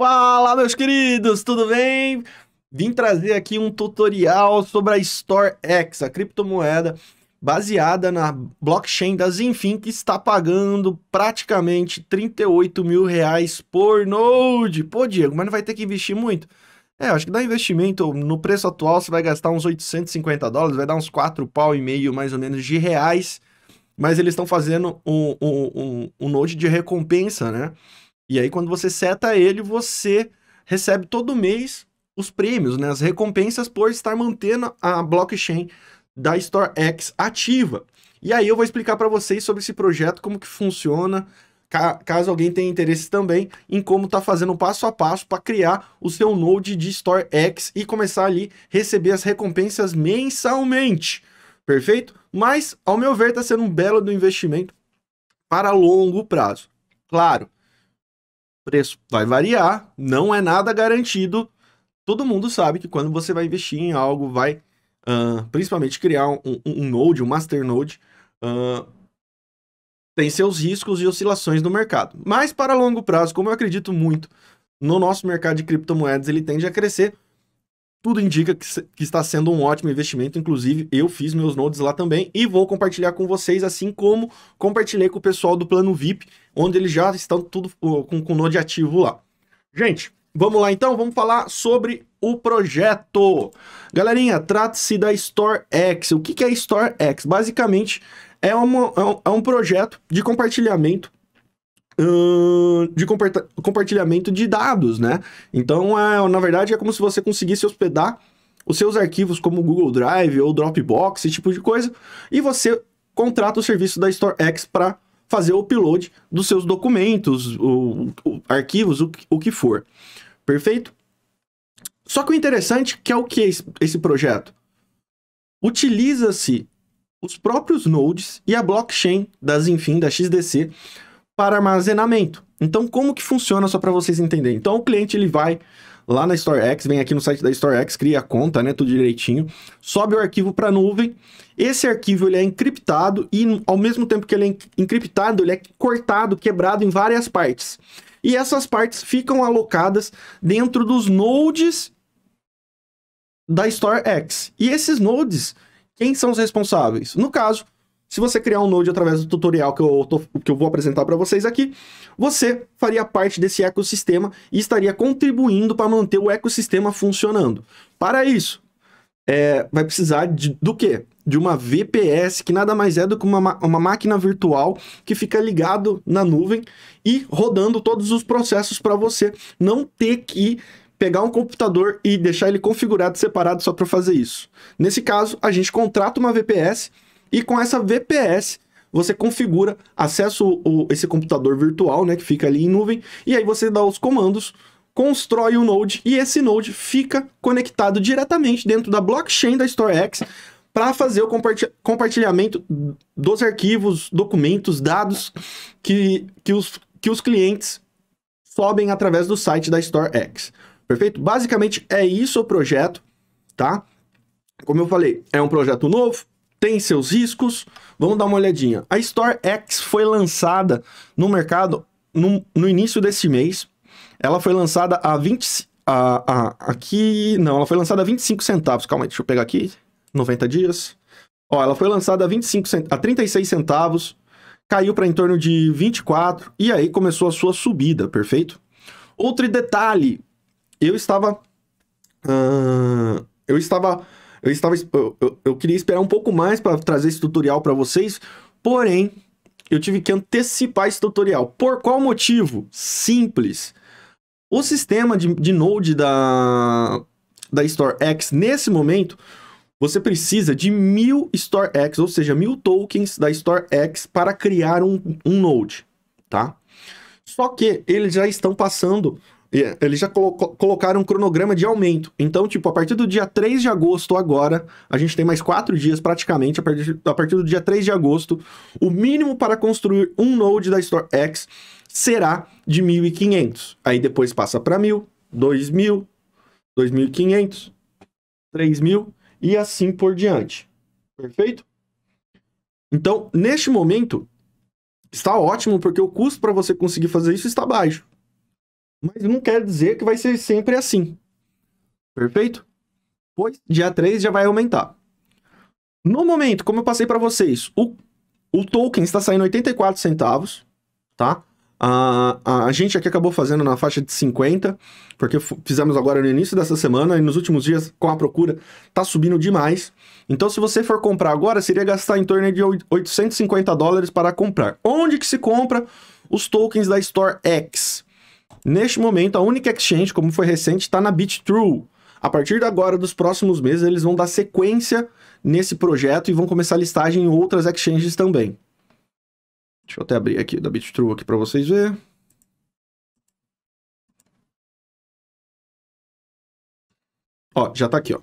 Fala, meus queridos, tudo bem? Vim trazer aqui um tutorial sobre a Store X, a criptomoeda baseada na blockchain da Zinfin, que está pagando praticamente 38 mil reais por node. Pô, Diego, mas não vai ter que investir muito? É, acho que dá investimento, no preço atual você vai gastar uns 850 dólares, vai dar uns 4 pau e meio mais ou menos de reais, mas eles estão fazendo um, um, um, um node de recompensa, né? E aí, quando você seta ele, você recebe todo mês os prêmios, né? As recompensas por estar mantendo a blockchain da Store X ativa. E aí eu vou explicar para vocês sobre esse projeto, como que funciona, ca caso alguém tenha interesse também em como está fazendo passo a passo para criar o seu node de Store X e começar ali receber as recompensas mensalmente. Perfeito? Mas, ao meu ver, está sendo um belo do investimento para longo prazo. Claro, preço vai variar, não é nada garantido. Todo mundo sabe que quando você vai investir em algo, vai uh, principalmente criar um, um, um, node, um masternode, uh, tem seus riscos e oscilações no mercado. Mas para longo prazo, como eu acredito muito no nosso mercado de criptomoedas, ele tende a crescer tudo indica que, que, está sendo um ótimo investimento, inclusive eu fiz meus nodes lá também e vou compartilhar com vocês, assim como compartilhei com o pessoal do plano VIP, onde eles já estão tudo com, com o node ativo lá. Gente, vamos lá então, vamos falar sobre o projeto. Galerinha, trata-se da Store X. O que, que é Store X? Basicamente, é, uma, é um é projeto de compartilhamento de compartilhamento de dados, né? Então, é, na verdade, é como se você conseguisse hospedar os seus arquivos como Google Drive ou Dropbox, esse tipo de coisa, e você contrata o serviço da StoreX para fazer o upload dos seus documentos, o, o, arquivos, o, o que for. Perfeito? Só que o interessante que é o que é esse projeto? Utiliza-se os próprios nodes e a blockchain da enfim, da XDC para armazenamento. Então, como que funciona só para vocês entenderem? Então, o cliente ele vai lá na StoreX, vem aqui no site da StoreX, cria a conta, né, tudo direitinho, sobe o arquivo para a nuvem. Esse arquivo ele é encriptado e ao mesmo tempo que ele é encriptado, ele é cortado, quebrado em várias partes. E essas partes ficam alocadas dentro dos nodes da StoreX. E esses nodes, quem são os responsáveis? No caso, se você criar um Node através do tutorial que eu, tô, que eu vou apresentar para vocês aqui, você faria parte desse ecossistema e estaria contribuindo para manter o ecossistema funcionando. Para isso, é, vai precisar de, do quê? De uma VPS, que nada mais é do que uma, uma máquina virtual que fica ligado na nuvem e rodando todos os processos para você não ter que pegar um computador e deixar ele configurado separado só para fazer isso. Nesse caso, a gente contrata uma VPS e com essa VPS, você configura, acessa o, o, esse computador virtual, né, que fica ali em nuvem, e aí você dá os comandos, constrói o um node e esse node fica conectado diretamente dentro da blockchain da StoreX para fazer o compartilhamento dos arquivos, documentos, dados que, que, os, que os clientes sobem através do site da StoreX. Perfeito? Basicamente é isso o projeto, tá? Como eu falei, é um projeto novo, tem seus riscos. Vamos dar uma olhadinha. A Store X foi lançada no mercado no, no início desse mês. Ela foi lançada a 20. A, a, aqui. Não, ela foi lançada a 25 centavos. Calma aí, deixa eu pegar aqui. 90 dias. Ó, ela foi lançada a, 25 a 36 centavos, caiu para em torno de 24 e aí começou a sua subida, perfeito? Outro detalhe, eu estava. Uh... eu estava eu estava eu, eu, queria esperar um pouco mais para trazer esse tutorial para vocês, porém eu tive que antecipar esse tutorial. Por qual motivo? Simples. O sistema de, de Node da, da Store X, nesse momento, você precisa de mil Store X, ou seja, mil tokens da Store X para criar um, um Node, tá? Só que eles já estão passando eh, eles já colo colocaram um cronograma de aumento. Então, tipo, a partir do dia 3 de agosto agora, a gente tem mais quatro dias praticamente, a partir, a partir do dia 3 de agosto, o mínimo para construir um node da Store X será de 1.500. Aí depois passa para 1.000, 2.000, 2.500, 3.000 e assim por diante. Perfeito? Então, neste momento, está ótimo porque o custo para você conseguir fazer isso está baixo. Mas não quer dizer que vai ser sempre assim. Perfeito? Pois dia 3 já vai aumentar. No momento, como eu passei para vocês, o, o token está saindo 84 centavos, tá? A, a, a, gente aqui acabou fazendo na faixa de 50, porque fizemos agora no início dessa semana e nos últimos dias, com a procura, tá subindo demais. Então, se você for comprar agora, seria gastar em torno de 850 dólares para comprar. Onde que se compra os tokens da Store X? Neste momento, a única exchange, como foi recente, está na BitTrue. A partir de agora, dos próximos meses, eles vão dar sequência nesse projeto e vão começar a listagem em outras exchanges também. Deixa eu até abrir aqui da BitTrue aqui para vocês verem. Ó, já está aqui, ó.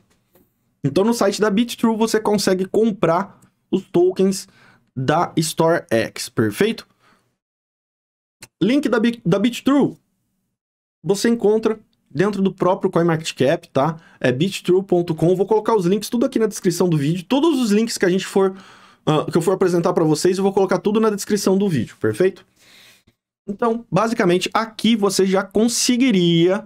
Então no site da BitTrue você consegue comprar os tokens da StoreX, perfeito? Link da, Bit, da BitTrue você encontra dentro do próprio CoinMarketCap, tá? É bittrue.com. Vou colocar os links tudo aqui na descrição do vídeo. Todos os links que a gente for uh, que eu for apresentar para vocês, eu vou colocar tudo na descrição do vídeo, perfeito? Então, basicamente, aqui você já conseguiria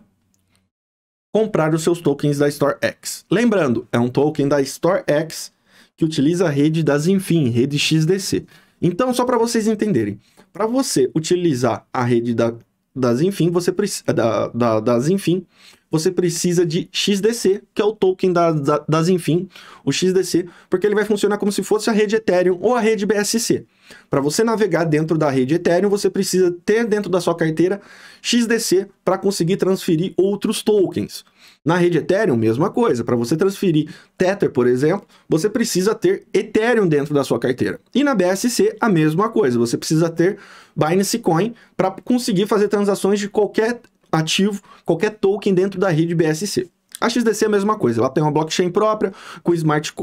comprar os seus tokens da StoreX. Lembrando, é um token da StoreX que utiliza a rede das Enfim, rede XDC. Então, só para vocês entenderem, para você utilizar a rede da das enfim, você precisa eh, da, da, das enfim, você precisa de XDC, que é o token da, da, das enfim, o XDC, porque ele vai funcionar como se fosse a rede Ethereum ou a rede BSC. Para você navegar dentro da rede Ethereum, você precisa ter dentro da sua carteira XDC para conseguir transferir outros tokens. Na rede Ethereum, mesma coisa. Para você transferir Tether, por exemplo, você precisa ter Ethereum dentro da sua carteira. E na BSC, a mesma coisa. Você precisa ter Binance Coin para conseguir fazer transações de qualquer ativo, qualquer token dentro da rede BSC. A XDC é a mesma coisa, ela tem uma blockchain própria, com smart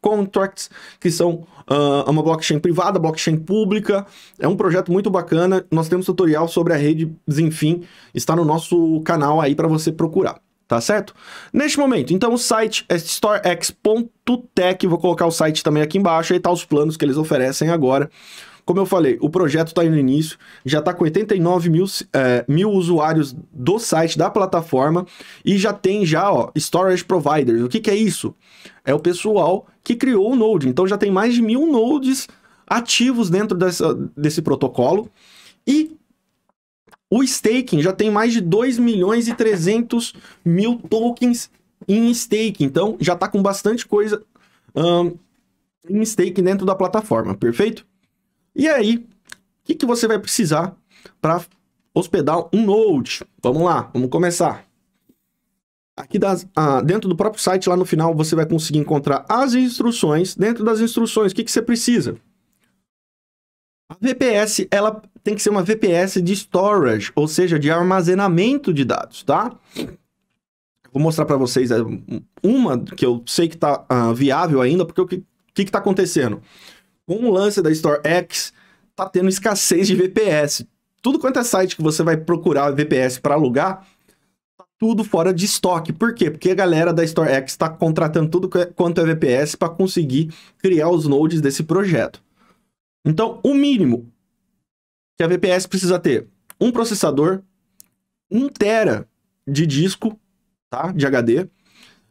contracts, que são uh, uma blockchain privada, blockchain pública. É um projeto muito bacana. Nós temos tutorial sobre a rede, enfim, está no nosso canal aí para você procurar tá certo? Neste momento, então o site é storex.tech, vou colocar o site também aqui embaixo, aí tá os planos que eles oferecem agora. Como eu falei, o projeto está no início, já está com 89 mil, é, mil usuários do site, da plataforma, e já tem já, ó, storage providers. O que, que é isso? É o pessoal que criou o Node. Então já tem mais de mil nodes ativos dentro dessa, desse protocolo. E o staking já tem mais de 2 milhões e 300 mil tokens em stake. Então, já está com bastante coisa um, em stake dentro da plataforma, perfeito? E aí, o que, que você vai precisar para hospedar um node? Vamos lá, vamos começar. Aqui das, ah, dentro do próprio site, lá no final, você vai conseguir encontrar as instruções. Dentro das instruções, o que, que você precisa? A VPS, ela tem que ser uma VPS de storage, ou seja, de armazenamento de dados, tá? Vou mostrar para vocês é, uma que eu sei que está uh, ah, viável ainda, porque o que está acontecendo? Com o lance da StoreX, tá tendo escassez de VPS. Tudo quanto é site que você vai procurar VPS para alugar, tá tudo fora de estoque. Por quê? Porque a galera da StoreX está contratando tudo é, quanto é VPS para conseguir criar os nodes desse projeto. Então, o mínimo que a VPS precisa ter, um processador, 1 um tera de disco, tá? De HD,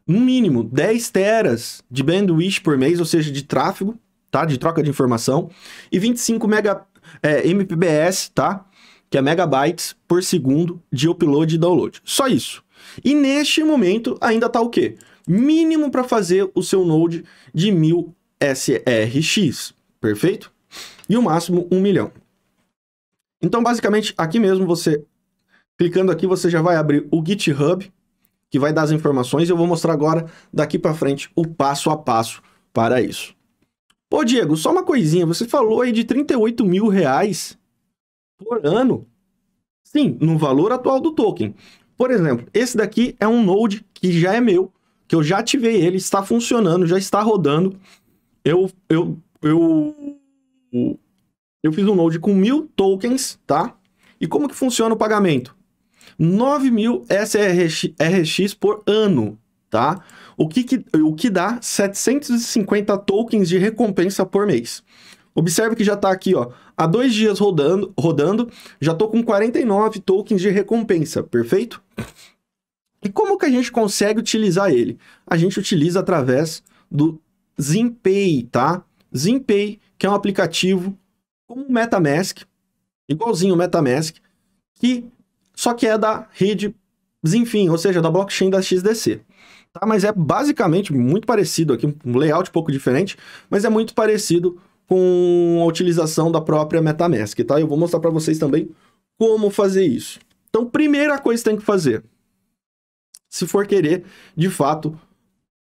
no mínimo 10 teras de bandwidth por mês, ou seja, de tráfego, tá? De troca de informação, e 25 mega, é, MPBS, tá? Que é megabytes por segundo de upload e download. Só isso. E neste momento ainda tá o quê? Mínimo para fazer o seu node de 1000 SRX, perfeito? e o máximo 1 milhão. Então, basicamente, aqui mesmo você, clicando aqui, você já vai abrir o GitHub, que vai dar as informações, eu vou mostrar agora, daqui para frente, o passo a passo para isso. Pô, Diego, só uma coisinha, você falou aí de 38 mil reais por ano. Sim, no valor atual do token. Por exemplo, esse daqui é um node que já é meu, que eu já ativei ele, está funcionando, já está rodando. Eu, eu, eu eu fiz um node com mil tokens, tá? E como que funciona o pagamento? 9 mil SRX por ano, tá? O que, que, o que dá 750 tokens de recompensa por mês. Observe que já está aqui, ó, há dois dias rodando, rodando, já estou com 49 tokens de recompensa, perfeito? E como que a gente consegue utilizar ele? A gente utiliza através do ZimPay, tá? Zimpay, que é um aplicativo como o MetaMask, igualzinho o MetaMask, que só que é da rede Zinfin, ou seja, da blockchain da XDC. Tá? Mas é basicamente muito parecido aqui, um layout um pouco diferente, mas é muito parecido com a utilização da própria MetaMask, tá? Eu vou mostrar para vocês também como fazer isso. Então, primeira coisa que tem que fazer, se for querer, de fato,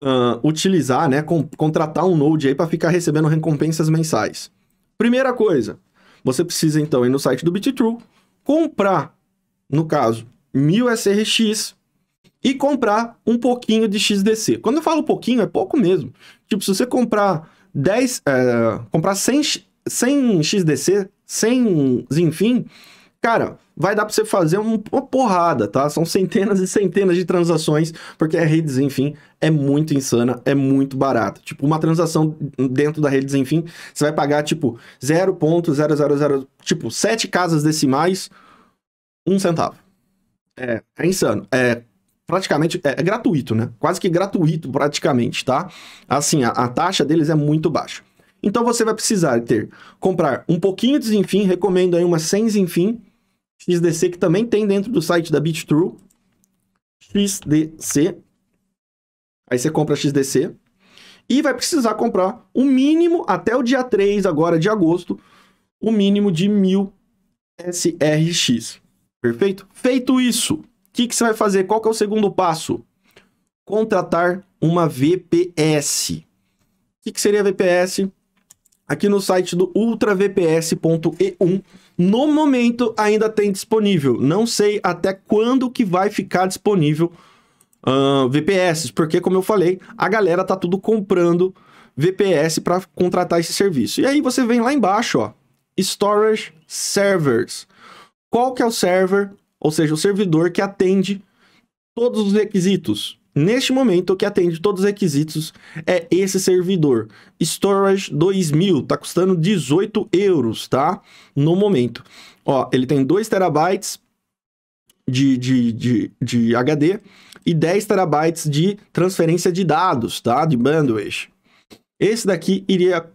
uh, utilizar, né, com, contratar um Node aí para ficar recebendo recompensas mensais. Primeira coisa, você precisa então ir no site do BitTrue, comprar, no caso, mil SRX e comprar um pouquinho de XDC. Quando eu falo pouquinho, é pouco mesmo. Tipo, se você comprar 10, comprar 100, 100 XDC, 100 enfim, cara, vai dar para você fazer um, uma porrada, tá? São centenas e centenas de transações, porque a redes, enfim, é muito insana, é muito barata. Tipo, uma transação dentro da redes, enfim, você vai pagar tipo 0.000, tipo, sete casas decimais, um centavo. É, é insano. É praticamente é, é, gratuito, né? Quase que gratuito, praticamente, tá? Assim, a, a, taxa deles é muito baixa. Então você vai precisar ter comprar um pouquinho de Zenfim, recomendo aí umas 100 Zenfim, XDC, que também tem dentro do site da BitTrue. XDC. Aí você compra XDC. E vai precisar comprar o um mínimo, até o dia 3 agora de agosto, o um mínimo de 1000 SRX. Perfeito? Feito isso, o que, que você vai fazer? Qual que é o segundo passo? Contratar uma VPS. O que, que seria VPS? Aqui no site do ultravps.e1 no momento ainda tem disponível. Não sei até quando que vai ficar disponível uh, VPS, porque como eu falei, a galera tá tudo comprando VPS para contratar esse serviço. E aí você vem lá embaixo, ó, Storage Servers. Qual que é o server, ou seja, o servidor que atende todos os requisitos? Neste momento, o que atende todos os requisitos é esse servidor. Storage 2000, tá custando 18 euros, tá? No momento. Ó, ele tem 2 terabytes de, de, de, de HD e 10 terabytes de transferência de dados, tá? De bandwidth. Esse daqui iria,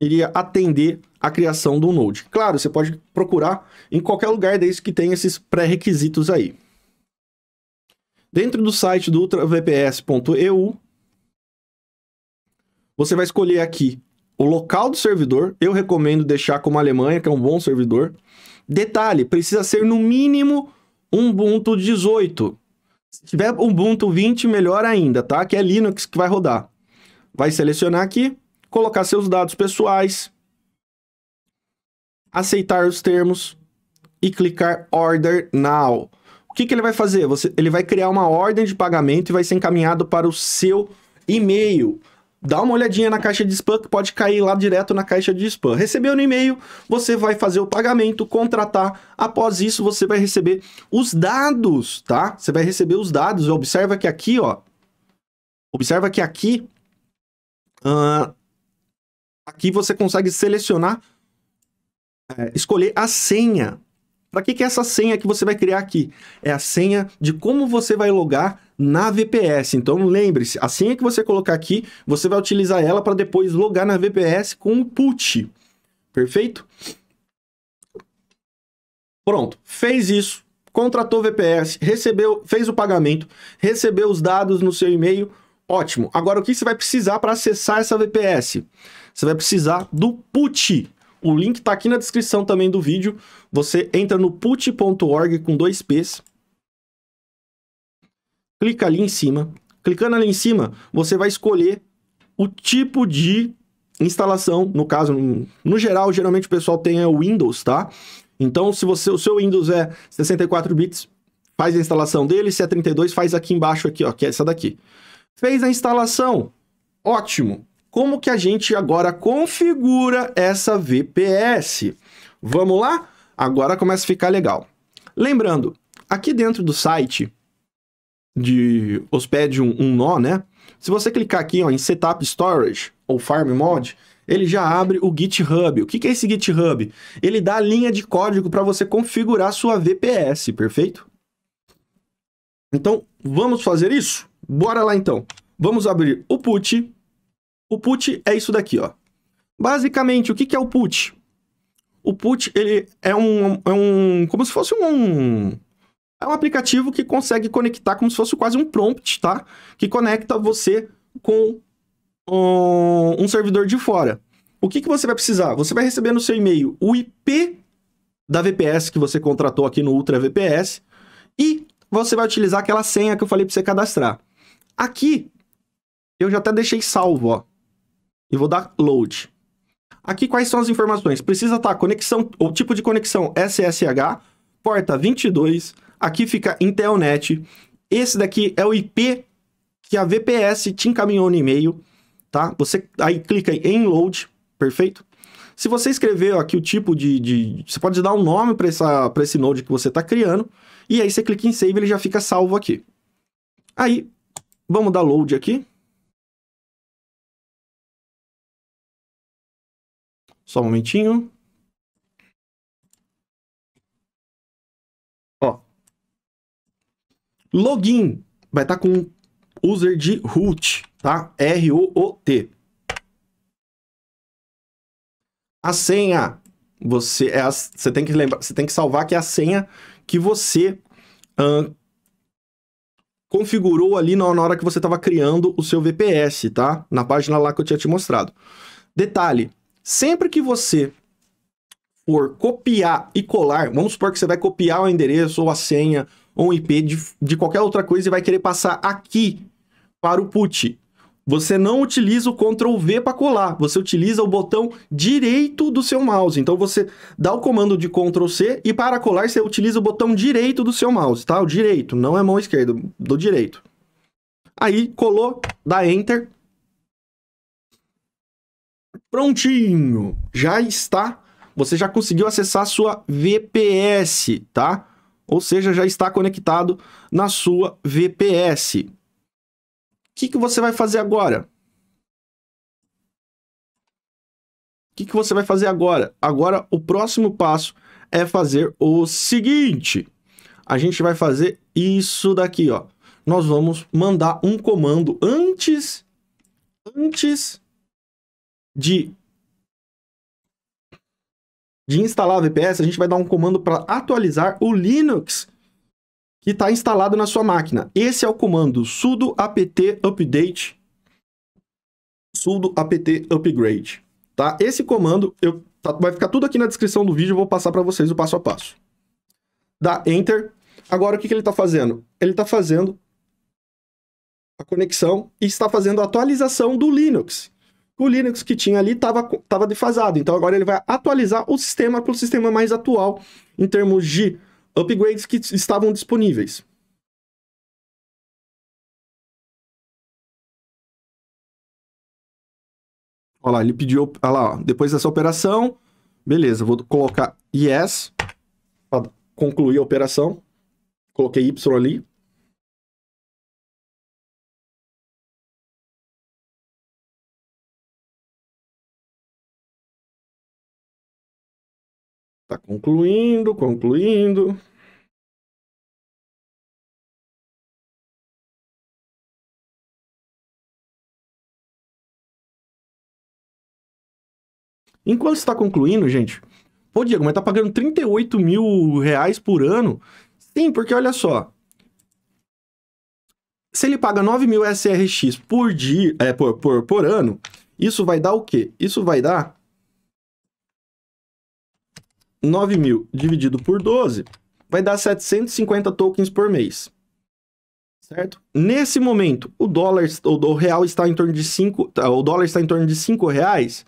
iria atender a criação do Node. Claro, você pode procurar em qualquer lugar desde que tenha esses pré-requisitos aí. Dentro do site do ultravps.eu, você vai escolher aqui o local do servidor. Eu recomendo deixar como Alemanha, que é um bom servidor. Detalhe, precisa ser no mínimo Ubuntu 18. Se tiver Ubuntu 20, melhor ainda, tá? Que é Linux que vai rodar. Vai selecionar aqui, colocar seus dados pessoais, aceitar os termos e clicar Order Now. O que, que ele vai fazer? Você, ele vai criar uma ordem de pagamento e vai ser encaminhado para o seu e-mail. Dá uma olhadinha na caixa de spam que pode cair lá direto na caixa de spam. Recebeu no e-mail, você vai fazer o pagamento, contratar. Após isso, você vai receber os dados, tá? Você vai receber os dados. Observa que aqui, ó. Observa que aqui. Uh, aqui você consegue selecionar, é, escolher a senha para que, que é essa senha que você vai criar aqui? É a senha de como você vai logar na VPS. Então lembre-se, a senha que você colocar aqui, você vai utilizar ela para depois logar na VPS com o put. Perfeito? Pronto, fez isso, contratou VPS, recebeu, fez o pagamento, recebeu os dados no seu e-mail, ótimo. Agora o que você vai precisar para acessar essa VPS? Você vai precisar do put. O link está aqui na descrição também do vídeo. Você entra no put.org com dois P's. Clica ali em cima. Clicando ali em cima, você vai escolher o tipo de instalação. No caso, no geral, geralmente o pessoal tem é o Windows, tá? Então, se você, o seu Windows é 64 bits, faz a instalação dele. Se é 32, faz aqui embaixo, aqui, ó, que é essa daqui. Fez a instalação, ótimo como que a gente agora configura essa VPS. Vamos lá? Agora começa a ficar legal. Lembrando, aqui dentro do site de Hospedium 1 nó, né? Se você clicar aqui ó, em Setup Storage ou Farm Mod, ele já abre o GitHub. O que é esse GitHub? Ele dá a linha de código para você configurar sua VPS, perfeito? Então, vamos fazer isso? Bora lá então. Vamos abrir o put o put é isso daqui, ó. Basicamente, o que, que é o put? O put, ele é um, é um... como se fosse um... É um aplicativo que consegue conectar como se fosse quase um prompt, tá? Que conecta você com um, um servidor de fora. O que, que você vai precisar? Você vai receber no seu e-mail o IP da VPS que você contratou aqui no Ultra VPS e você vai utilizar aquela senha que eu falei para você cadastrar. Aqui, eu já até deixei salvo, ó e vou dar load. Aqui quais são as informações? Precisa estar conexão, o tipo de conexão SSH, porta 22, aqui fica Intelnet. Esse daqui é o IP que a VPS te encaminhou no e-mail, tá? Você aí clica em load, perfeito? Se você escrever aqui o tipo de, de você pode dar um nome para esse node que você está criando, e aí você clica em save, ele já fica salvo aqui. Aí, vamos dar load aqui. Só um momentinho. Ó. Login vai estar tá com user de root, tá? R-O-O-T. A senha, você, é a, você tem que lembrar, você tem que salvar que é a senha que você uh, configurou ali na, na hora que você estava criando o seu VPS, tá? Na página lá que eu tinha te mostrado. Detalhe, Sempre que você for copiar e colar, vamos supor que você vai copiar o endereço ou a senha ou um IP de, de qualquer outra coisa e vai querer passar aqui para o put. Você não utiliza o Ctrl V para colar, você utiliza o botão direito do seu mouse. Então você dá o comando de Ctrl C e para colar você utiliza o botão direito do seu mouse, tá? O direito, não é mão esquerda, do direito. Aí colou, dá Enter, Prontinho, já está. Você já conseguiu acessar a sua VPS, tá? Ou seja, já está conectado na sua VPS. O que, que você vai fazer agora? O que, que você vai fazer agora? Agora, o próximo passo é fazer o seguinte. A gente vai fazer isso daqui, ó. Nós vamos mandar um comando antes, antes de, de instalar a VPS, a gente vai dar um comando para atualizar o Linux que está instalado na sua máquina. Esse é o comando sudo apt update sudo apt upgrade, tá? Esse comando eu, tá, vai ficar tudo aqui na descrição do vídeo, eu vou passar para vocês o passo a passo. Dá enter. Agora o que, que ele está fazendo? Ele está fazendo a conexão e está fazendo a atualização do Linux o Linux que tinha ali estava tava defasado. Então agora ele vai atualizar o sistema para o sistema mais atual em termos de upgrades que estavam disponíveis. Olha lá, ele pediu, olha lá, ó, depois dessa operação, beleza, vou colocar yes para concluir a operação. Coloquei Y ali. Concluindo, concluindo. Enquanto está concluindo, gente, pô, Diego, mas tá pagando 38 mil reais por ano? Sim, porque olha só. Se ele paga 9 mil SRX por dia, é, por, por, por ano, isso vai dar o quê? Isso vai dar 9 mil dividido por 12 vai dar 750 tokens por mês. Certo? Nesse momento, o dólar, ou o real está em torno de 5, tá, o dólar está em torno de 5 reais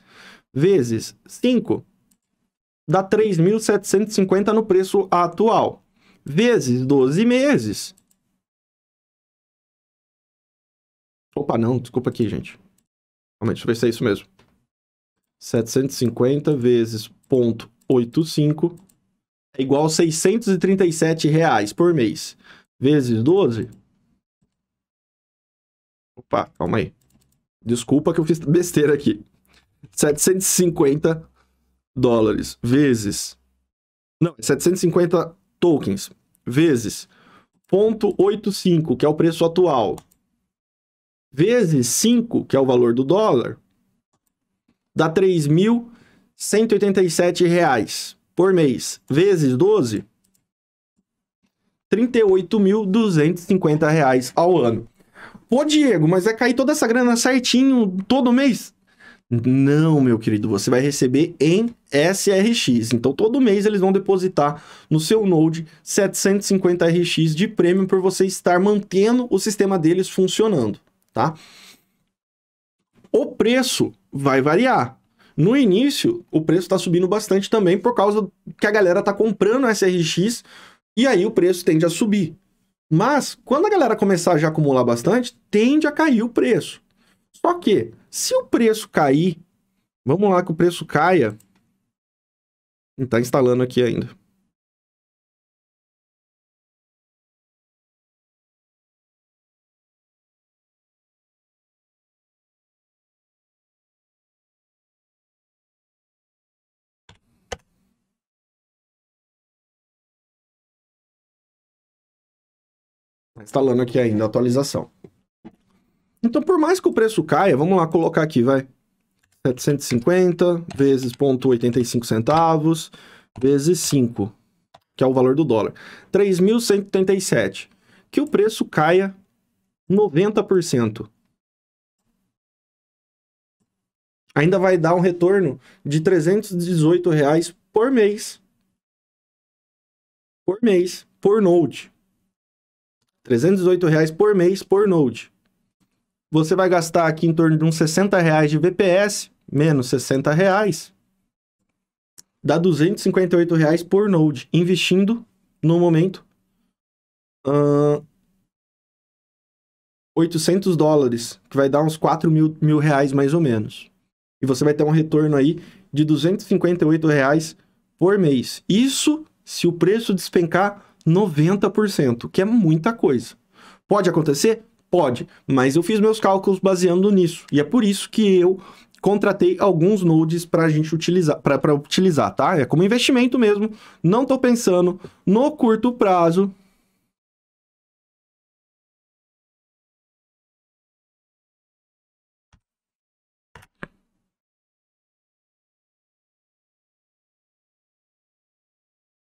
vezes 5 dá 3.750 no preço atual, vezes 12 meses. Opa, não, desculpa aqui, gente. Calma deixa eu ver se é isso mesmo. 750 vezes ponto 85 é igual a 637 reais por mês. Vezes 12. Opa, calma aí. Desculpa que eu fiz besteira aqui. 750 dólares vezes. Não, 750 é tokens vezes 0,85, que é o preço atual, vezes 5, que é o valor do dólar, dá 3.000 187 reais por mês, vezes 12, 38.250 reais ao ano. Pô, Diego, mas vai cair toda essa grana certinho todo mês? Não, meu querido, você vai receber em SRX. Então, todo mês eles vão depositar no seu Node 750 RX de prêmio por você estar mantendo o sistema deles funcionando, tá? O preço vai variar. No início, o preço está subindo bastante também por causa que a galera está comprando SRX e aí o preço tende a subir. Mas, quando a galera começar a já acumular bastante, tende a cair o preço. Só que, se o preço cair, vamos lá que o preço caia. Está instalando aqui ainda. instalando aqui ainda a atualização. Então, por mais que o preço caia, vamos lá colocar aqui, vai. 750 vezes 0,85 centavos vezes 5, que é o valor do dólar. 3.187. Que o preço caia 90%. Ainda vai dar um retorno de 318 reais por mês. Por mês, por note. 308 reais por mês por node. Você vai gastar aqui em torno de uns 60 reais de VPS, menos 60 reais, dá 258 reais por node, investindo no momento uh, 800 dólares, que vai dar uns 4 mil, mil reais mais ou menos. E você vai ter um retorno aí de 258 reais por mês. Isso se o preço despencar 90%, que é muita coisa. Pode acontecer? Pode, mas eu fiz meus cálculos baseando nisso. E é por isso que eu contratei alguns nodes para a gente utilizar, para utilizar, tá? É como investimento mesmo. Não estou pensando no curto prazo,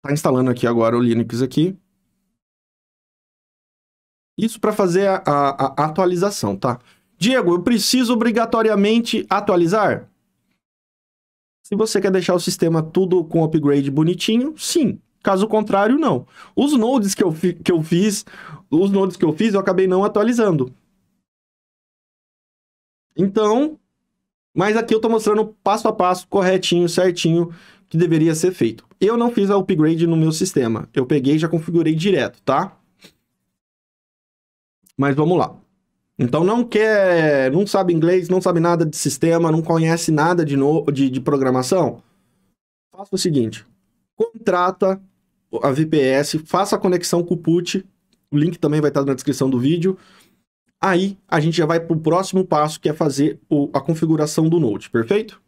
Tá instalando aqui agora o Linux aqui. Isso para fazer a, a, a atualização, tá? Diego, eu preciso obrigatoriamente atualizar? Se você quer deixar o sistema tudo com upgrade bonitinho, sim. Caso contrário, não. Os nodes que eu, que eu fiz, os nodes que eu fiz, eu acabei não atualizando. Então, mas aqui eu estou mostrando passo a passo, corretinho, certinho, que deveria ser feito. Eu não fiz a upgrade no meu sistema. Eu peguei e já configurei direto, tá? Mas vamos lá. Então não quer, não sabe inglês, não sabe nada de sistema, não conhece nada de, no, de, de programação, faça o seguinte, contrata a VPS, faça a conexão com o PUT, o link também vai estar na descrição do vídeo. Aí a gente já vai para o próximo passo, que é fazer o, a configuração do Node, perfeito?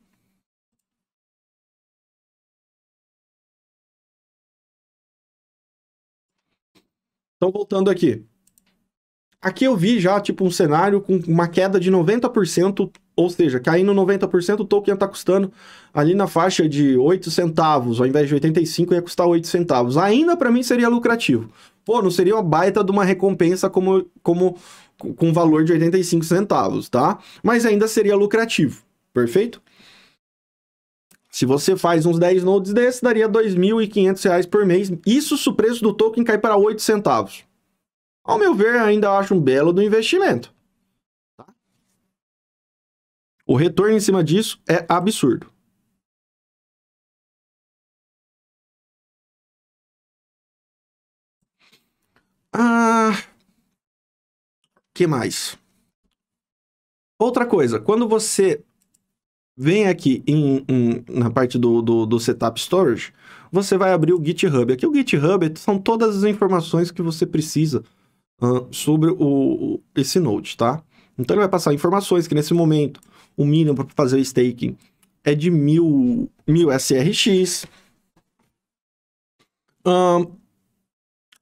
Então, voltando aqui. Aqui eu vi já, tipo, um cenário com uma queda de 90%, ou seja, caindo 90%, o token está custando ali na faixa de 8 centavos, ao invés de 85 ia custar 8 centavos. Ainda para mim seria lucrativo. Pô, não seria uma baita de uma recompensa como, como com valor de 85 centavos, tá? Mas ainda seria lucrativo, perfeito? Se você faz uns 10 nodes desses, daria R$ 2.500 por mês. Isso se o preço do token cai para 8 centavos. Ao meu ver, ainda acho um belo do investimento. Tá? O retorno em cima disso é absurdo. Ah, que mais? Outra coisa, quando você vem aqui em, em, na parte do, do, do Setup Storage, você vai abrir o GitHub. Aqui é o GitHub são todas as informações que você precisa uh, sobre o, esse node, tá? Então ele vai passar informações que nesse momento o mínimo para fazer o staking é de mil, mil SRX. Um,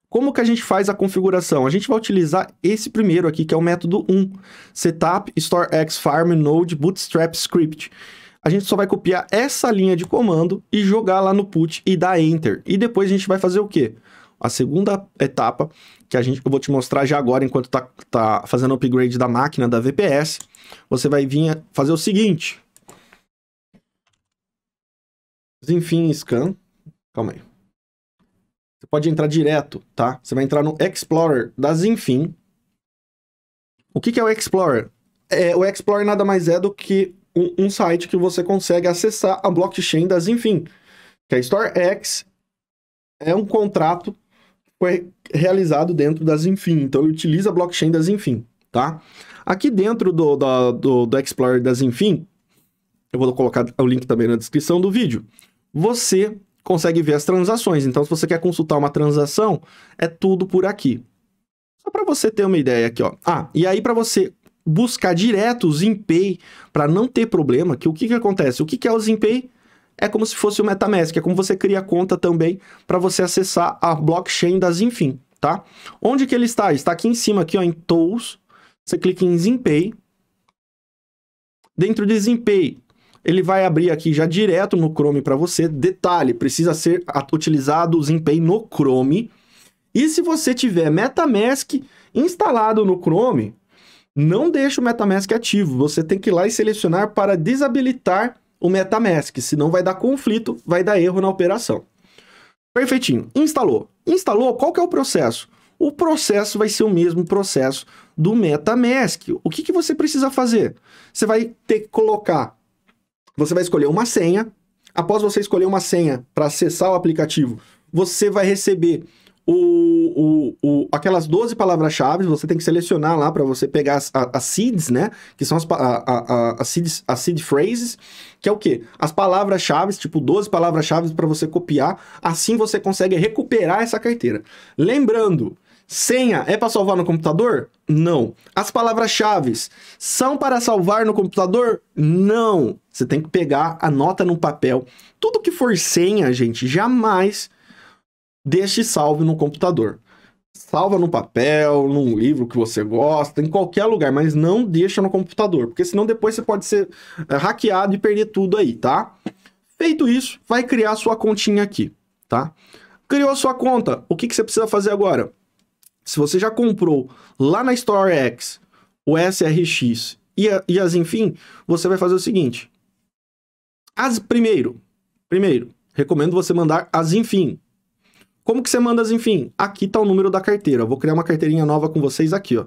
como que a gente faz a configuração? A gente vai utilizar esse primeiro aqui, que é o método 1, setup storex farm node bootstrap script. A gente só vai copiar essa linha de comando e jogar lá no put e dar enter. E depois a gente vai fazer o quê? A segunda etapa, que a gente, eu vou te mostrar já agora, enquanto tá, tá fazendo o upgrade da máquina, da VPS, você vai vir fazer o seguinte. Enfim, scan. Calma aí. Você pode entrar direto, tá? Você vai entrar no Explorer da Zinfin. O que, que é o Explorer? É, o Explorer nada mais é do que um, um site que você consegue acessar a blockchain da Zinfin. Que é a StoreX é um contrato que foi realizado dentro da Zinfin. Então, ele utiliza a blockchain da Zinfin, tá? Aqui dentro do, do, do, do Explorer da Zinfin, eu vou colocar o link também na descrição do vídeo, você consegue ver as transações. Então, se você quer consultar uma transação, é tudo por aqui. Só para você ter uma ideia aqui, ó. Ah, e aí para você buscar direto o Zimpay para não ter problema, que o que, que acontece? O que, que é o Zimpay? É como se fosse o MetaMask, é como você cria conta também para você acessar a blockchain da Zinfin, tá? Onde que ele está? Está aqui em cima, aqui ó, em Tools. Você clica em Zimpay. Dentro de Zimpay, ele vai abrir aqui já direto no Chrome para você. Detalhe, precisa ser utilizado o ZimPay no Chrome. E se você tiver MetaMask instalado no Chrome, não deixe o MetaMask ativo. Você tem que ir lá e selecionar para desabilitar o MetaMask, senão vai dar conflito, vai dar erro na operação. Perfeitinho. Instalou. Instalou, qual que é o processo? O processo vai ser o mesmo processo do MetaMask. O que, que você precisa fazer? Você vai ter que colocar você vai escolher uma senha. Após você escolher uma senha para acessar o aplicativo, você vai receber o, o, o, aquelas 12 palavras-chave, você tem que selecionar lá para você pegar as, as, seeds, né? Que são as, a, a, a, seeds, as seed phrases, que é o quê? As palavras-chave, tipo 12 palavras-chave para você copiar. Assim você consegue recuperar essa carteira. Lembrando, Senha é para salvar no computador? Não. As palavras-chave são para salvar no computador? Não. Você tem que pegar, a nota no papel. Tudo que for senha, gente, jamais deixe salvo no computador. Salva no papel, num livro que você gosta, em qualquer lugar, mas não deixa no computador, porque senão depois você pode ser eh, hackeado e perder tudo aí, tá? Feito isso, vai criar sua continha aqui, tá? Criou a sua conta, o que, que você precisa fazer agora? se você já comprou lá na Store X o SRX e, a, e as enfim, você vai fazer o seguinte. As, primeiro, primeiro, recomendo você mandar as enfim. Como que você manda as enfim? Aqui está o número da carteira. Eu vou criar uma carteirinha nova com vocês aqui, ó.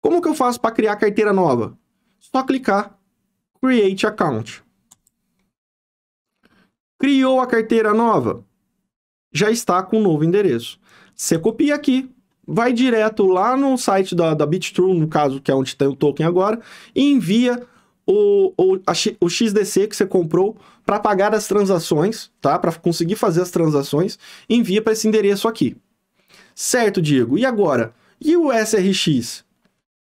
Como que eu faço para criar carteira nova? Só clicar Create Account. Criou a carteira nova? Já está com o um novo endereço. Você copia aqui, vai direto lá no site da, da BitTrue, no caso, que é onde tem o token agora, e envia o, o, a, o XDC que você comprou para pagar as transações, tá? Para conseguir fazer as transações, envia para esse endereço aqui. Certo, Diego. E agora? E o SRX?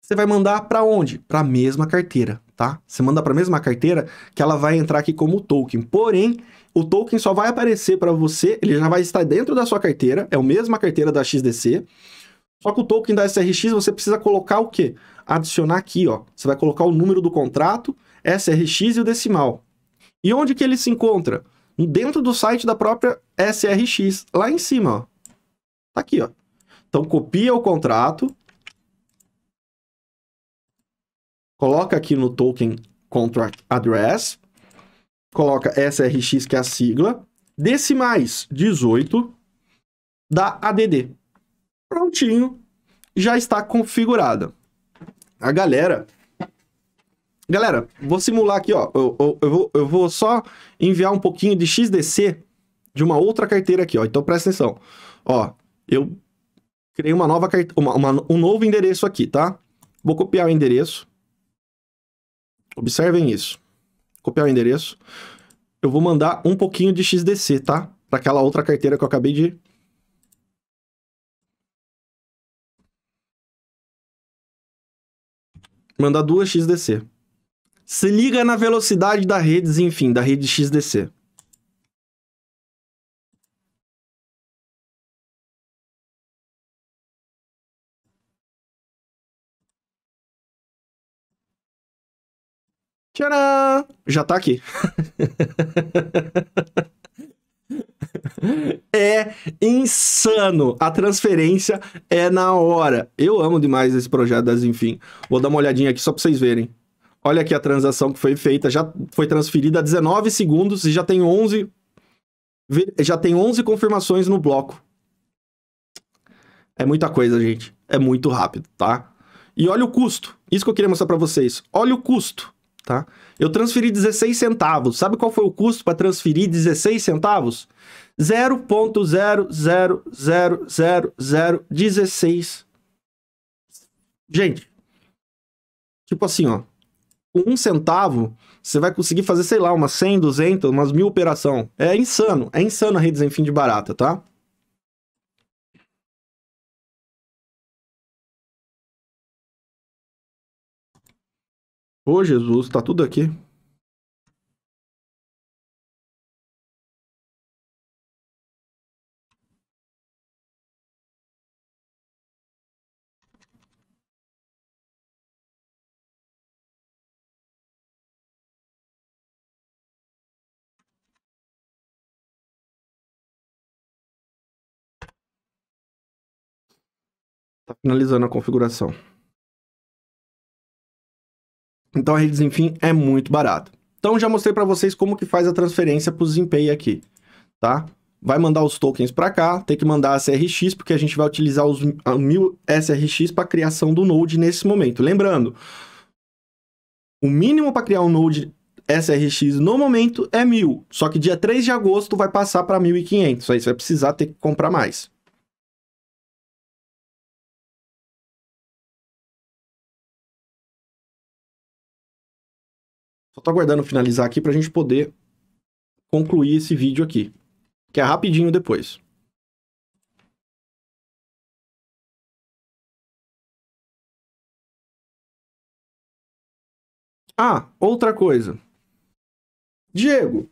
Você vai mandar para onde? Para a mesma carteira, tá? Você manda para a mesma carteira que ela vai entrar aqui como token. Porém, o token só vai aparecer para você, ele já vai estar dentro da sua carteira, é a mesma carteira da XDC. Só que o token da SRX você precisa colocar o quê? Adicionar aqui, ó. Você vai colocar o número do contrato, SRX e o decimal. E onde que ele se encontra? Dentro do site da própria SRX, lá em cima, ó. Tá aqui, ó. Então copia o contrato, coloca aqui no token contract address, coloca SRX que é a sigla, decimais 18 da ADD. Prontinho, já está configurada. A galera... Galera, vou simular aqui, ó. Eu, eu, eu, vou, eu vou só enviar um pouquinho de XDC de uma outra carteira aqui, ó. Então presta atenção. Ó, eu criei uma nova carteira, uma, uma, um novo endereço aqui, tá? Vou copiar o endereço. Observem isso. Copiar o endereço. Eu vou mandar um pouquinho de XDC, tá? Para aquela outra carteira que eu acabei de mandar duas XDC. Se liga na velocidade da rede, enfim, da rede XDC. Tcharam! Já tá aqui. é insano. A transferência é na hora. Eu amo demais esse projeto das Enfim. Vou dar uma olhadinha aqui só para vocês verem. Olha aqui a transação que foi feita, já foi transferida 19 segundos e já tem 11 já tem 11 confirmações no bloco. É muita coisa, gente. É muito rápido, tá? E olha o custo. Isso que eu queria mostrar para vocês. Olha o custo, tá? Eu transferi 16 centavos. Sabe qual foi o custo para transferir 16 centavos? 0.0000016. Gente, tipo assim, ó. Com um centavo, você vai conseguir fazer, sei lá, umas 100, 200, umas mil operação. É insano. É insano a rede sem fim de barata, tá? Ô, Jesus, tá tudo aqui. Está finalizando a configuração. Então a redes, enfim, é muito barato. Então já mostrei para vocês como que faz a transferência para o ZimPay aqui, tá? Vai mandar os tokens para cá, tem que mandar a SRX, porque a gente vai utilizar os 1000 SRX para criação do Node nesse momento. Lembrando, o mínimo para criar um Node SRX no momento é 1000, só que dia 3 de agosto vai passar para 1500, aí você vai precisar ter que comprar mais. tô aguardando finalizar aqui pra gente poder concluir esse vídeo aqui, que é rapidinho depois. Ah, outra coisa. Diego,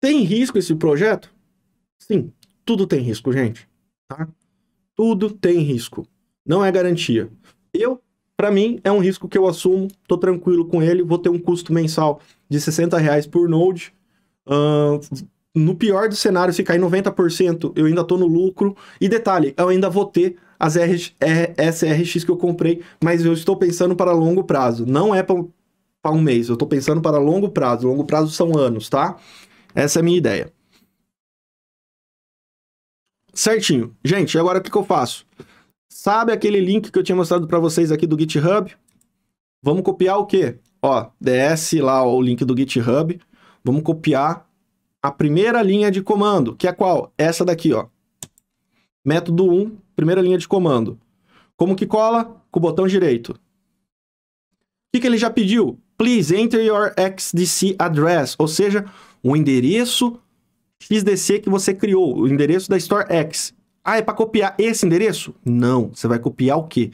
tem risco esse projeto? Sim, tudo tem risco, gente. Tá? Tudo tem risco. Não é garantia. Eu para mim é um risco que eu assumo, tô tranquilo com ele, vou ter um custo mensal de 60 reais por node. Uh, no pior dos cenários, se cair 90%, eu ainda tô no lucro. E detalhe, eu ainda vou ter as R, R, SRX que eu comprei, mas eu estou pensando para longo prazo. Não é para um mês, eu estou pensando para longo prazo. Longo prazo são anos, tá? Essa é a minha ideia. Certinho. Gente, agora o que, que eu faço? Sabe aquele link que eu tinha mostrado para vocês aqui do GitHub? Vamos copiar o quê? Ó, desce lá ó, o link do GitHub. Vamos copiar a primeira linha de comando, que é qual? Essa daqui, ó. Método 1, primeira linha de comando. Como que cola? Com o botão direito. O que, que ele já pediu? Please enter your XDC address, ou seja, o endereço XDC que você criou, o endereço da Store X. Ah, é para copiar esse endereço? Não, você vai copiar o quê?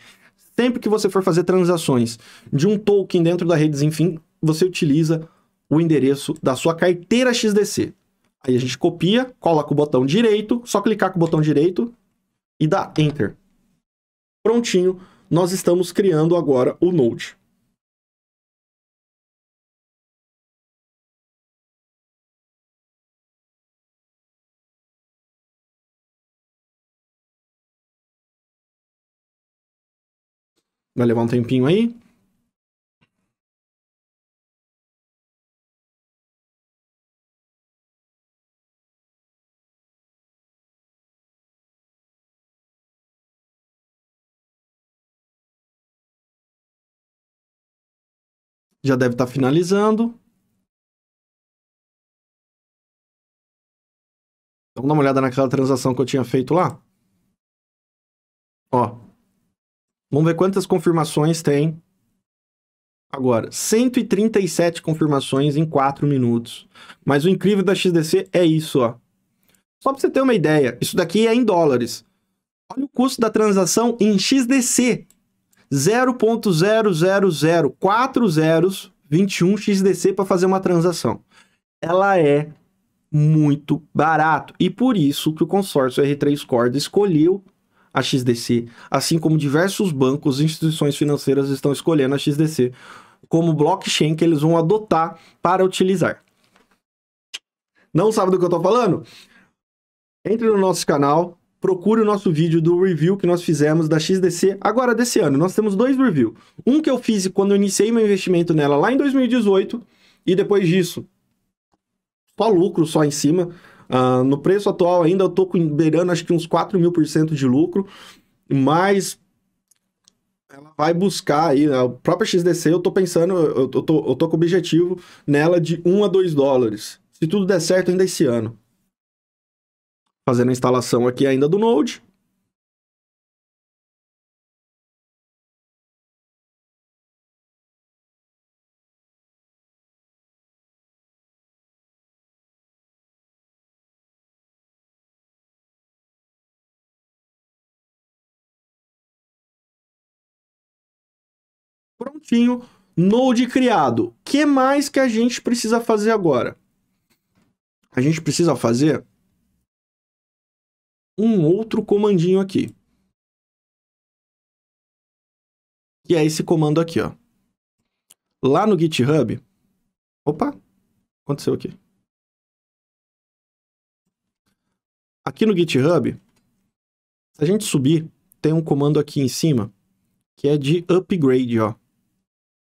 Sempre que você for fazer transações de um token dentro da rede enfim, você utiliza o endereço da sua carteira XDC. Aí a gente copia, cola com o botão direito, só clicar com o botão direito e dá Enter. Prontinho, nós estamos criando agora o Node. Vai levar um tempinho aí. Já deve estar tá finalizando. Vamos então dá uma olhada naquela transação que eu tinha feito lá. Ó, Vamos ver quantas confirmações tem. Agora, 137 confirmações em 4 minutos. Mas o incrível da XDC é isso, ó. Só para você ter uma ideia, isso daqui é em dólares. Olha o custo da transação em XDC. 0.0004021 XDC para fazer uma transação. Ela é muito barato. E por isso que o consórcio R3 Corda escolheu a XDC, assim como diversos bancos e instituições financeiras estão escolhendo a XDC como blockchain que eles vão adotar para utilizar. Não sabe do que eu estou falando? Entre no nosso canal, procure o nosso vídeo do review que nós fizemos da XDC agora desse ano. Nós temos dois reviews. Um que eu fiz quando eu iniciei meu investimento nela lá em 2018 e depois disso só lucro só em cima. Uh, no preço atual ainda eu tô com, beirando acho que uns 4 mil por cento de lucro, mas ela vai buscar aí, né? a própria XDC eu tô pensando, eu, eu, tô, eu tô com o objetivo nela de 1 a 2 dólares. Se tudo der certo ainda esse ano. Fazendo a instalação aqui ainda do Node, certinho. Node criado. O que mais que a gente precisa fazer agora? A gente precisa fazer um outro comandinho aqui. Que é esse comando aqui, ó. Lá no GitHub... Opa! Aconteceu aqui. Aqui no GitHub, se a gente subir, tem um comando aqui em cima que é de upgrade, ó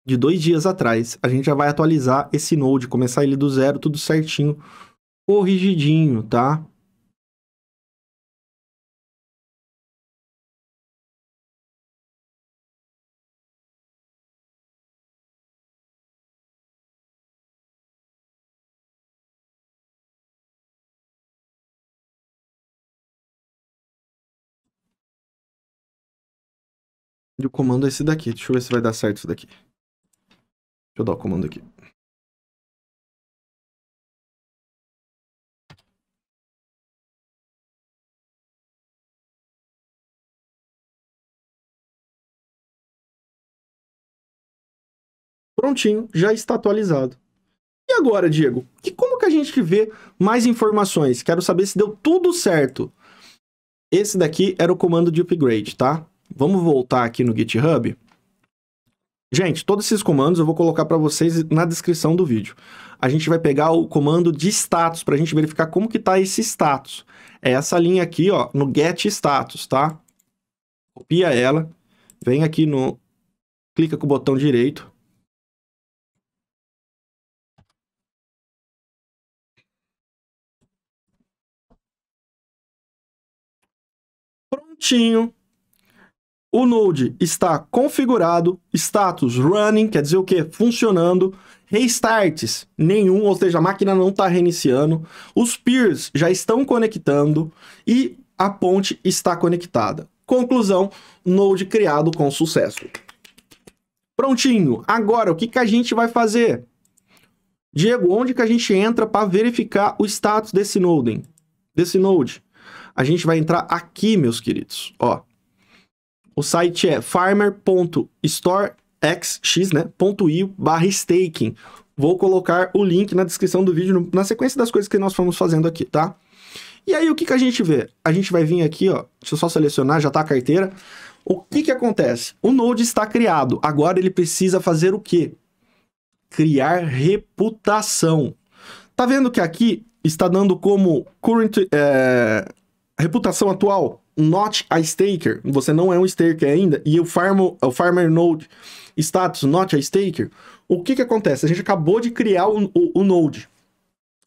de dois dias atrás. A gente já vai atualizar esse Node, começar ele do zero, tudo certinho, corrigidinho, tá? E o comando é esse daqui. Deixa eu ver se vai dar certo isso daqui eu dar o comando aqui. Prontinho, já está atualizado. E agora, Diego? E como que a gente vê mais informações? Quero saber se deu tudo certo. Esse daqui era o comando de upgrade, tá? Vamos voltar aqui no GitHub. Gente, todos esses comandos eu vou colocar para vocês na descrição do vídeo. A gente vai pegar o comando de status para a gente verificar como que está esse status. É essa linha aqui, ó, no get status, tá? Copia ela, vem aqui no... clica com o botão direito. Prontinho o Node está configurado, status running, quer dizer o quê? Funcionando, restarts nenhum, ou seja, a máquina não está reiniciando, os peers já estão conectando e a ponte está conectada. Conclusão, Node criado com sucesso. Prontinho, agora o que, que a gente vai fazer? Diego, onde que a gente entra para verificar o status desse Node? Desse Node? A gente vai entrar aqui, meus queridos, ó. O site é farmerstorexxio né? barra staking. Vou colocar o link na descrição do vídeo, na sequência das coisas que nós fomos fazendo aqui, tá? E aí, o que, que a gente vê? A gente vai vir aqui, ó. Deixa eu só selecionar, já tá a carteira. O que, que acontece? O Node está criado. Agora ele precisa fazer o quê? Criar reputação. Tá vendo que aqui está dando como current, é, reputação atual? not a staker, você não é um staker ainda, e o, farmer, o farmer node status not a staker, o que que acontece? A gente acabou de criar o, o, o node,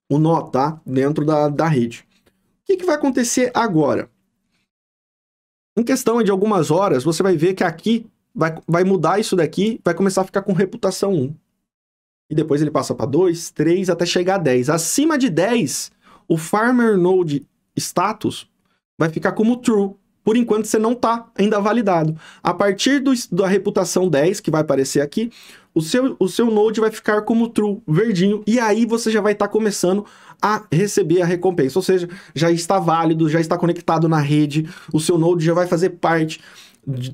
o nó, tá? Dentro da, da rede. O que, que vai acontecer agora? Em questão de algumas horas, você vai ver que aqui vai, vai mudar isso daqui, vai começar a ficar com reputação 1. E depois ele passa para 2, 3, até chegar a 10. Acima de 10, o farmer node status vai ficar como true. Por enquanto você não está ainda validado. A partir do, da reputação 10, que vai aparecer aqui, o seu, o seu node vai ficar como true, verdinho, e aí você já vai estar tá começando a receber a recompensa. Ou seja, já está válido, já está conectado na rede, o seu node já vai fazer parte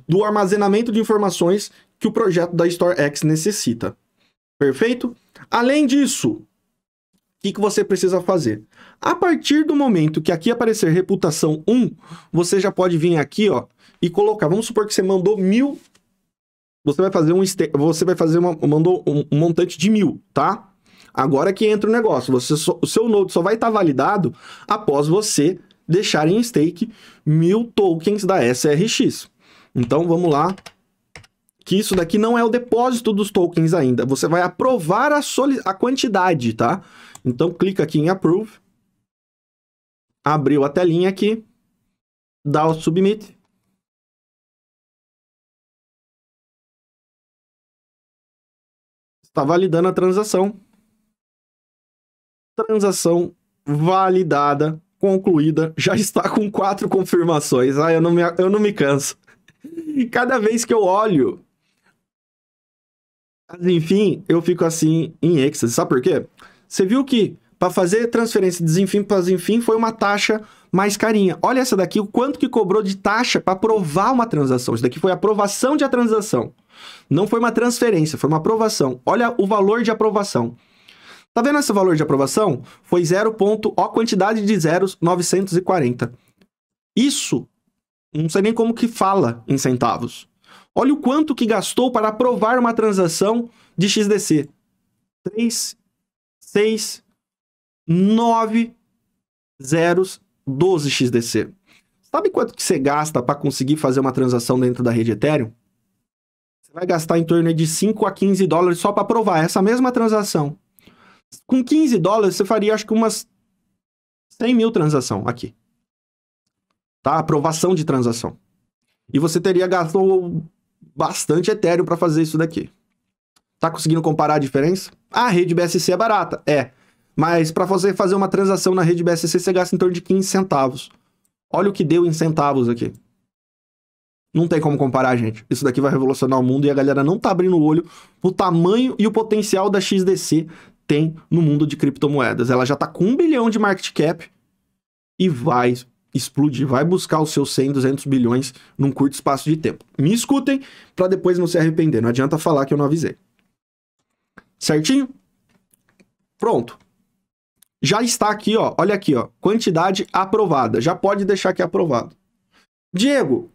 do armazenamento de informações que o projeto da StoreX necessita. Perfeito? Além disso, o que, que você precisa fazer? A partir do momento que aqui aparecer reputação 1, você já pode vir aqui, ó, e colocar. Vamos supor que você mandou mil. Você vai fazer um. Você vai fazer uma. Mandou um montante de mil, tá? Agora que entra o negócio. Você só, o seu node só vai estar tá validado após você deixar em stake mil tokens da SRX. Então vamos lá. Que isso daqui não é o depósito dos tokens ainda. Você vai aprovar a, a quantidade, tá? Então clica aqui em Approve abriu a telinha aqui, dá o submit. Está validando a transação. Transação validada, concluída, já está com quatro confirmações. Ah, eu não me, eu não me canso. Cada vez que eu olho enfim, eu fico assim em êxtase. Sabe por quê? Você viu que para fazer transferência de desenfim para desenfim foi uma taxa mais carinha. Olha essa daqui, o quanto que cobrou de taxa para aprovar uma transação. Isso daqui foi aprovação de a transação. Não foi uma transferência, foi uma aprovação. Olha o valor de aprovação. Tá vendo esse valor de aprovação? Foi 0. Ponto, ó, quantidade de zeros, 940. Isso, não sei nem como que fala em centavos. Olha o quanto que gastou para aprovar uma transação de XDC. 3, 6, 9 zeros 12 XDC. Sabe quanto que você gasta para conseguir fazer uma transação dentro da rede Ethereum? Você vai gastar em torno de 5 a 15 dólares só para provar essa mesma transação. Com 15 dólares, você faria acho que umas 100 mil transação aqui. Tá? Aprovação de transação. E você teria gasto bastante Ethereum para fazer isso daqui. Tá conseguindo comparar a diferença? a rede BSC é barata. É. Mas para você fazer uma transação na rede BSC, você gasta em torno de 15 centavos. Olha o que deu em centavos aqui. Não tem como comparar, gente. Isso daqui vai revolucionar o mundo e a galera não tá abrindo o olho o tamanho e o potencial da XDC tem no mundo de criptomoedas. Ela já tá com um bilhão de market cap e vai explodir, vai buscar os seus 100, 200 bilhões num curto espaço de tempo. Me escutem para depois não se arrepender. Não adianta falar que eu não avisei. Certinho? Pronto já está aqui, ó. Olha aqui, ó. Quantidade aprovada. Já pode deixar aqui aprovado. Diego,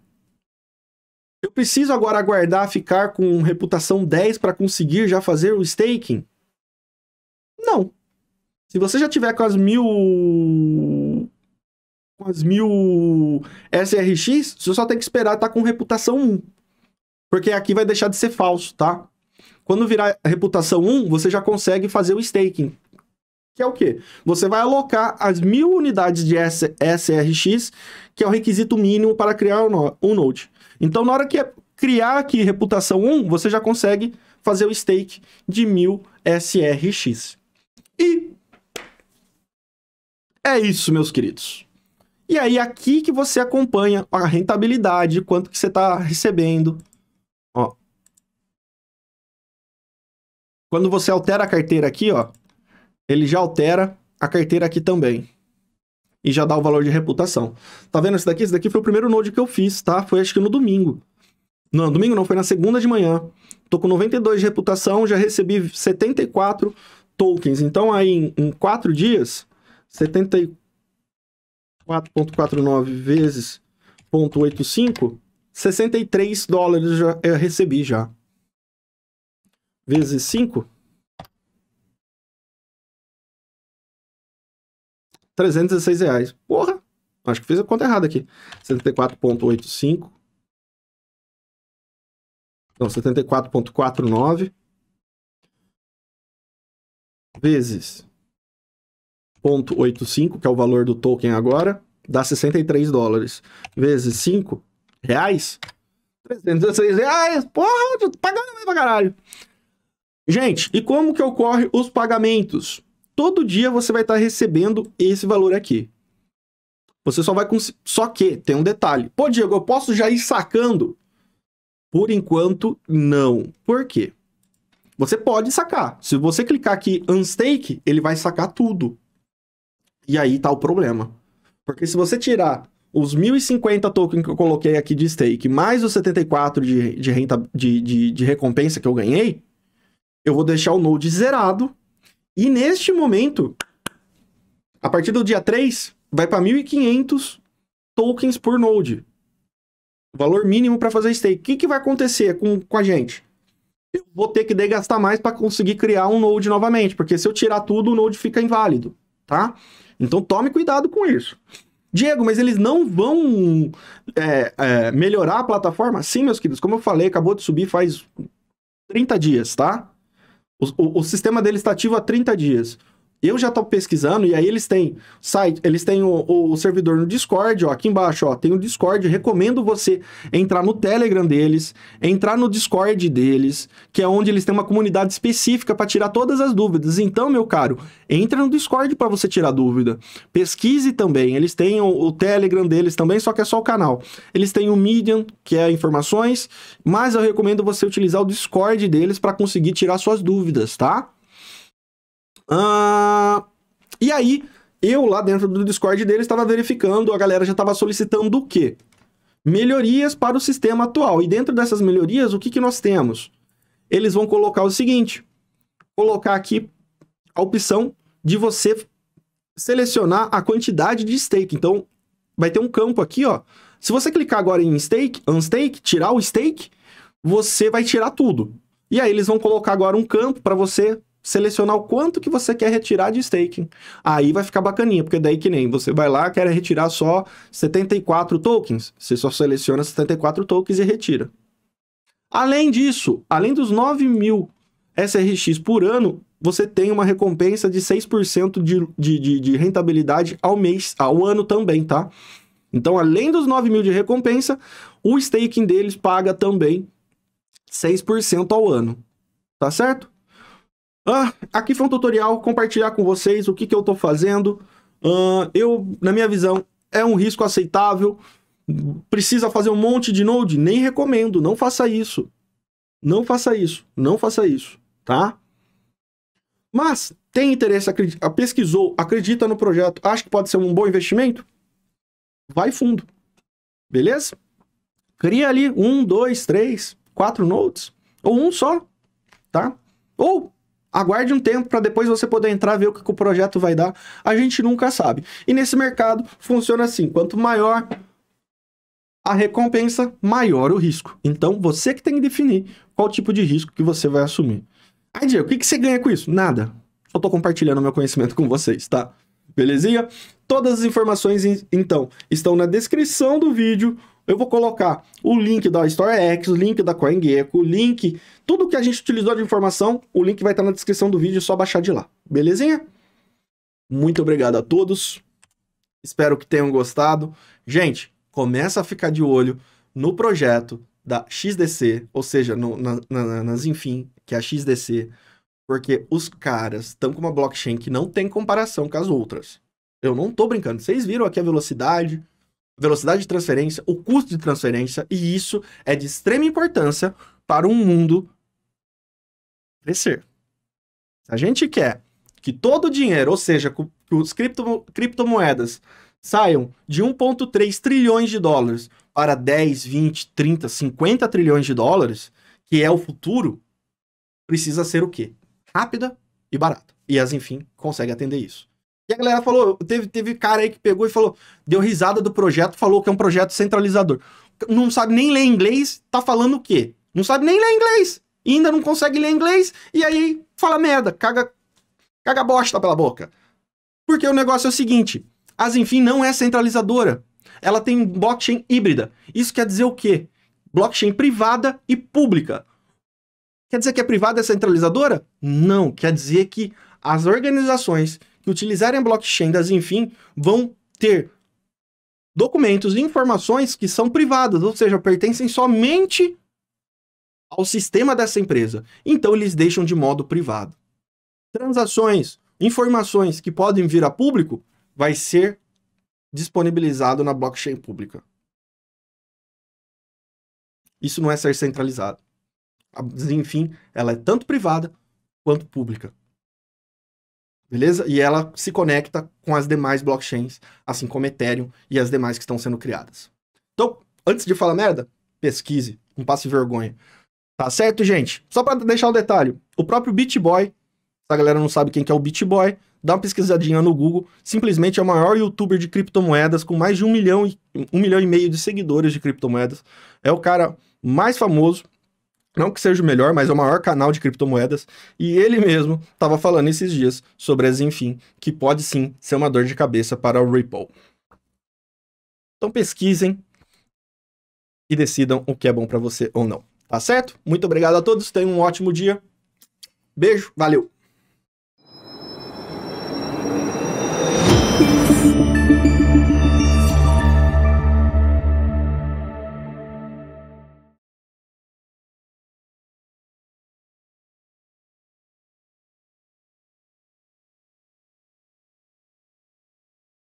eu preciso agora aguardar ficar com reputação 10 para conseguir já fazer o staking? Não. Se você já tiver com as mil. Com as mil SRX, você só tem que esperar estar tá com reputação 1. Porque aqui vai deixar de ser falso, tá? Quando virar reputação 1, você já consegue fazer o staking que é o quê? Você vai alocar as mil unidades de SRX, que é o requisito mínimo para criar um node. Então, na hora que é criar aqui reputação 1, você já consegue fazer o stake de mil SRX. E é isso, meus queridos. E aí, aqui que você acompanha a rentabilidade, quanto que você está recebendo. Ó. Quando você altera a carteira aqui, ó, ele já altera a carteira aqui também. E já dá o valor de reputação. Tá vendo esse daqui? Esse daqui foi o primeiro node que eu fiz, tá? Foi acho que no domingo. Não, domingo não, foi na segunda de manhã. Tô com 92 de reputação, já recebi 74 tokens. Então aí em, em 4 dias, 74.49 vezes 0.85, 63 dólares já, eu recebi já. Vezes 5, 316 reais. Porra, acho que fiz a conta errada aqui. 74,85. Então, 74,49 vezes 0,85, que é o valor do token agora, dá 63 dólares. Vezes 5 reais, 316 reais. Porra, pagando bem pra caralho. Gente, e como que ocorre os pagamentos? todo dia você vai estar recebendo esse valor aqui. Você só vai conseguir. Só que tem um detalhe. Pô, Diego, eu posso já ir sacando? Por enquanto, não. Por quê? Você pode sacar. Se você clicar aqui unstake, ele vai sacar tudo. E aí tá o problema. Porque se você tirar os 1050 tokens que eu coloquei aqui de stake, mais os 74 de, de, renta, de, de, de recompensa que eu ganhei, eu vou deixar o Node zerado e neste momento, a partir do dia 3, vai para 1.500 tokens por node. O valor mínimo para fazer stake. O que, que vai acontecer com, com a gente? Eu vou ter que gastar mais para conseguir criar um node novamente, porque se eu tirar tudo, o node fica inválido, tá? Então tome cuidado com isso. Diego, mas eles não vão é, é, melhorar a plataforma? Sim, meus queridos, como eu falei, acabou de subir faz 30 dias, tá? O, o, o sistema dele está ativo há 30 dias. Eu já estou pesquisando e aí eles têm site, eles têm o, o, servidor no Discord, ó, aqui embaixo, ó, tem o Discord. Recomendo você entrar no Telegram deles, entrar no Discord deles, que é onde eles têm uma comunidade específica para tirar todas as dúvidas. Então, meu caro, entra no Discord para você tirar dúvida. Pesquise também. Eles têm o, o, Telegram deles também, só que é só o canal. Eles têm o Medium, que é informações, mas eu recomendo você utilizar o Discord deles para conseguir tirar suas dúvidas, tá? Uh, e aí, eu lá dentro do Discord dele estava verificando, a galera já estava solicitando o quê? Melhorias para o sistema atual. E dentro dessas melhorias, o que, que nós temos? Eles vão colocar o seguinte: colocar aqui a opção de você selecionar a quantidade de stake. Então, vai ter um campo aqui, ó. Se você clicar agora em stake, unstake, tirar o stake, você vai tirar tudo. E aí eles vão colocar agora um campo para você selecionar o quanto que você quer retirar de staking. Aí vai ficar bacaninha, porque daí que nem você vai lá, quer retirar só 74 tokens, você só seleciona 74 tokens e retira. Além disso, além dos 9 mil SRX por ano, você tem uma recompensa de 6% de, de, de, de rentabilidade ao mês, ao ano também, tá? Então, além dos 9 mil de recompensa, o staking deles paga também 6% ao ano, tá certo? Ah, aqui foi um tutorial, compartilhar com vocês o que, que eu estou fazendo. Uh, eu, na minha visão, é um risco aceitável. Precisa fazer um monte de node? Nem recomendo, não faça isso. Não faça isso, não faça isso, tá? Mas tem interesse, acredita, ah, pesquisou, acredita no projeto, acha que pode ser um bom investimento? Vai fundo, beleza? Cria ali um, dois, três, quatro nodes, ou um só, tá? Ou Aguarde um tempo para depois você poder entrar ver o que, que o projeto vai dar. A gente nunca sabe. E nesse mercado funciona assim: quanto maior a recompensa, maior o risco. Então você que tem que definir qual tipo de risco que você vai assumir. Aí, Diego, o que, que você ganha com isso? Nada. Só estou compartilhando meu conhecimento com vocês, tá? Belezinha? Todas as informações, então, estão na descrição do vídeo eu vou colocar o link da StoreX, o link da CoinGecko, o link, tudo que a gente utilizou de informação, o link vai estar na descrição do vídeo, é só baixar de lá. Belezinha? Muito obrigado a todos. Espero que tenham gostado. Gente, começa a ficar de olho no projeto da XDC, ou seja, no, na, na, nas enfim, que é a XDC, porque os caras estão com uma blockchain que não tem comparação com as outras. Eu não tô brincando. Vocês viram aqui a velocidade, velocidade de transferência, o custo de transferência, e isso é de extrema importância para um mundo crescer. Se a gente quer que todo o dinheiro, ou seja, que os cripto, criptomoedas saiam de 1,3 trilhões de dólares para 10, 20, 30, 50 trilhões de dólares, que é o futuro, precisa ser o quê? Rápida e barata. E as, enfim, consegue atender isso. E a galera falou, teve, teve cara aí que pegou e falou, deu risada do projeto, falou que é um projeto centralizador. Não sabe nem ler inglês, tá falando o quê? Não sabe nem ler inglês, ainda não consegue ler inglês, e aí fala merda, caga, caga bosta pela boca. Porque o negócio é o seguinte, as enfim não é centralizadora. Ela tem blockchain híbrida. Isso quer dizer o quê? Blockchain privada e pública. Quer dizer que é privada é centralizadora? Não, quer dizer que as organizações que utilizarem a blockchain da enfim, vão ter documentos e informações que são privadas, ou seja, pertencem somente ao sistema dessa empresa. Então eles deixam de modo privado. Transações, informações que podem vir a público vai ser disponibilizado na blockchain pública. Isso não é ser centralizado. Enfim, ela é tanto privada quanto pública beleza? E ela se conecta com as demais blockchains, assim como Ethereum e as demais que estão sendo criadas. Então, antes de falar merda, pesquise, não passe vergonha. Tá certo, gente? Só para deixar um detalhe, o próprio BitBoy, se a galera não sabe quem que é o BitBoy, dá uma pesquisadinha no Google, simplesmente é o maior youtuber de criptomoedas com mais de um milhão, um milhão e meio de seguidores de criptomoedas. É o cara mais famoso não que seja o melhor, mas é o maior canal de criptomoedas. E ele mesmo estava falando esses dias sobre as Enfim, que pode sim ser uma dor de cabeça para o Ripple. Então pesquisem e decidam o que é bom para você ou não. Tá certo? Muito obrigado a todos, tenham um ótimo dia. Beijo, valeu!